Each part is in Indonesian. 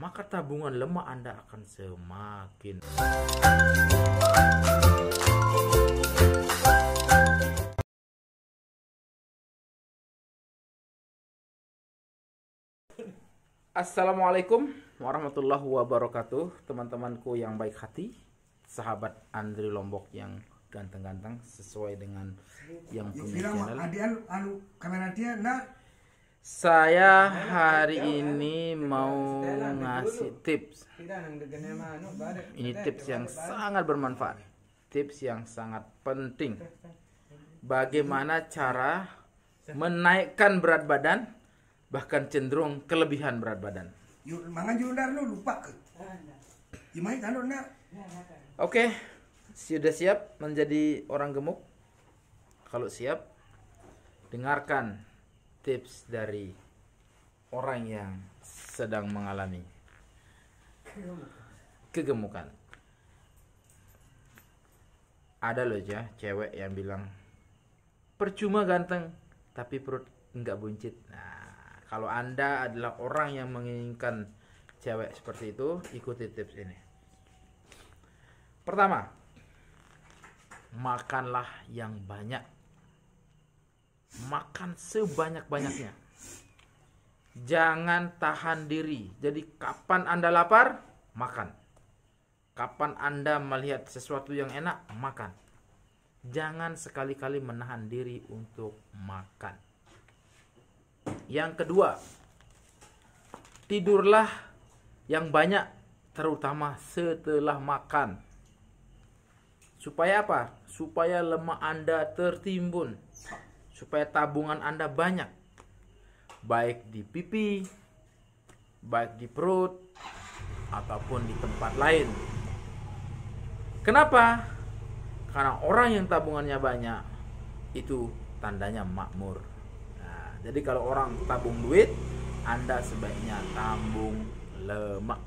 maka tabungan lemak Anda akan semakin. Assalamualaikum warahmatullahi wabarakatuh Teman-temanku yang baik hati Sahabat Andri Lombok yang ganteng-ganteng Sesuai dengan yang punya channel anu, anu, kamera dia, nah saya hari ini mau ngasih tips ini tips yang sangat bermanfaat tips yang sangat penting bagaimana cara menaikkan berat badan bahkan cenderung kelebihan berat badan lupa oke sudah siap menjadi orang gemuk kalau siap dengarkan tips dari orang yang sedang mengalami kegemukan. Ada loh ya cewek yang bilang percuma ganteng tapi perut nggak buncit. Nah, kalau Anda adalah orang yang menginginkan cewek seperti itu, ikuti tips ini. Pertama, makanlah yang banyak makan sebanyak-banyaknya. Jangan tahan diri. Jadi kapan Anda lapar, makan. Kapan Anda melihat sesuatu yang enak, makan. Jangan sekali-kali menahan diri untuk makan. Yang kedua, tidurlah yang banyak terutama setelah makan. Supaya apa? Supaya lemak Anda tertimbun supaya tabungan Anda banyak, baik di pipi, baik di perut, ataupun di tempat lain. Kenapa? Karena orang yang tabungannya banyak itu tandanya makmur. Nah, jadi kalau orang tabung duit, Anda sebaiknya tabung lemak.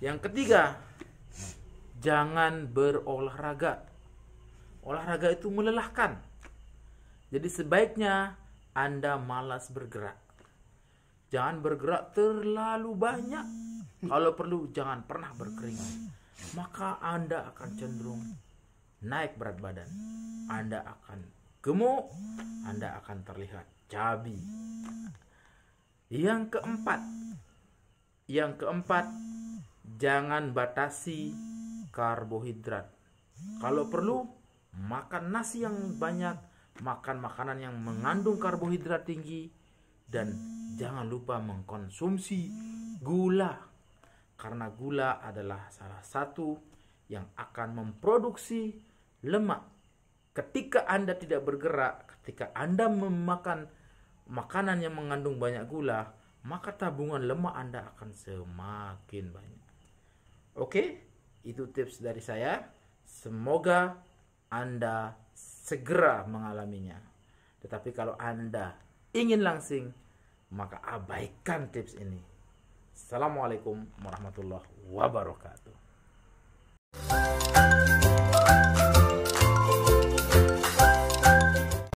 Yang ketiga, jangan berolahraga. Olahraga itu melelahkan. Jadi sebaiknya Anda malas bergerak. Jangan bergerak terlalu banyak. Kalau perlu jangan pernah berkeringat. Maka Anda akan cenderung naik berat badan. Anda akan gemuk, Anda akan terlihat cabi. Yang keempat, yang keempat, jangan batasi karbohidrat. Kalau perlu, makan nasi yang banyak makan makanan yang mengandung karbohidrat tinggi, dan jangan lupa mengkonsumsi gula, karena gula adalah salah satu yang akan memproduksi lemak. Ketika Anda tidak bergerak, ketika Anda memakan makanan yang mengandung banyak gula, maka tabungan lemak Anda akan semakin banyak. Oke, itu tips dari saya. Semoga Anda segera mengalaminya. Tetapi kalau Anda ingin langsing, maka abaikan tips ini. Assalamualaikum warahmatullahi wabarakatuh.